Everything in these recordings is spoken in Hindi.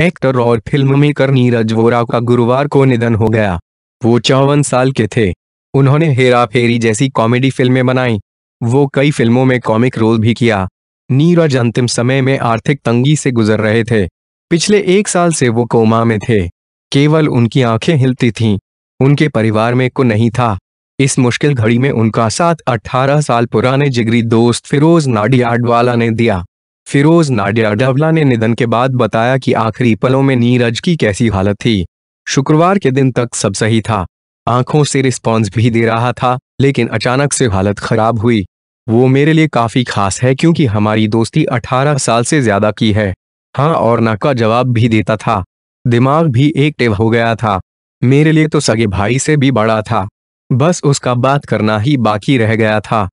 एक्टर और फिल्म मेकर नीरज वोरा का गुरुवार को निधन हो गया वो चौवन साल के थे उन्होंने हेरा फेरी जैसी कॉमेडी फिल्में बनाई वो कई फिल्मों में कॉमिक रोल भी किया नीरज अंतिम समय में आर्थिक तंगी से गुजर रहे थे पिछले एक साल से वो कोमा में थे केवल उनकी आंखें हिलती थीं उनके परिवार में को नहीं था इस मुश्किल घड़ी में उनका साथ 18 साल पुराने जिगरी दोस्त फिरोज नाडियाडवाला ने दिया फिरोज नाडिया डवला ने निधन के बाद बताया कि आखिरी पलों में नीरज की कैसी हालत थी शुक्रवार के दिन तक सब सही था आंखों से रिस्पॉन्स भी दे रहा था लेकिन अचानक से हालत खराब हुई वो मेरे लिए काफी खास है क्योंकि हमारी दोस्ती 18 साल से ज्यादा की है हाँ और ना का जवाब भी देता था दिमाग भी टेव हो गया था मेरे लिए तो सगे भाई से भी बड़ा था बस उसका बात करना ही बाकी रह गया था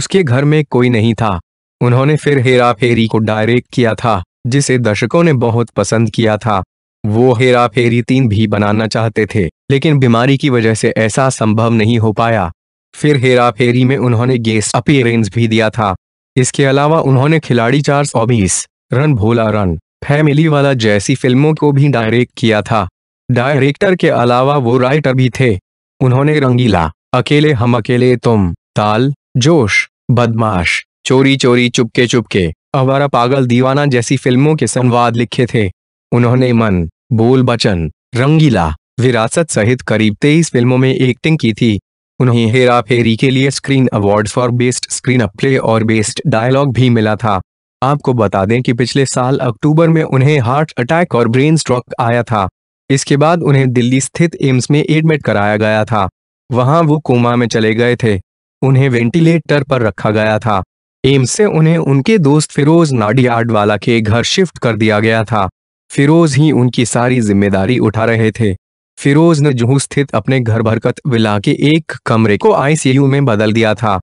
उसके घर में कोई नहीं था उन्होंने फिर हेरा फेरी को डायरेक्ट किया था जिसे दर्शकों ने बहुत पसंद किया था वो हेरा फेरी तीन भी बनाना चाहते थे लेकिन बीमारी की वजह से ऐसा संभव नहीं हो पाया फिर हेरा फेरी में उन्होंने गेस अपीयरेंस भी दिया था इसके अलावा उन्होंने खिलाड़ी चार सौ बीस रन भोला रन फैमिली वाला जैसी फिल्मों को भी डायरेक्ट किया था डायरेक्टर के अलावा वो राइटर भी थे उन्होंने रंगीला अकेले हम अकेले तुम ताल जोश बदमाश चोरी चोरी चुपके चुपके अवारा पागल दीवाना जैसी फिल्मों के संवाद लिखे थे उन्होंने मन बोल बचन रंगीला विरासत सहित करीब तेईस फिल्मों में एक्टिंग की थी उन्हें हेरा फेरी के लिए screen award for best screenplay और बेस्ट डायलॉग भी मिला था आपको बता दें कि पिछले साल अक्टूबर में उन्हें हार्ट अटैक और ब्रेन स्ट्रोक आया था इसके बाद उन्हें दिल्ली स्थित एम्स में एडमिट कराया गया था वहां वो कोमा में चले गए थे उन्हें वेंटिलेटर पर रखा गया था एम्स से उन्हें उनके दोस्त फिरोज नाडियाडवाला के घर शिफ्ट कर दिया गया था फिरोज ही उनकी सारी जिम्मेदारी उठा रहे थे फिरोज ने जूहू स्थित अपने घर भरकत विला के एक कमरे को आईसीयू में बदल दिया था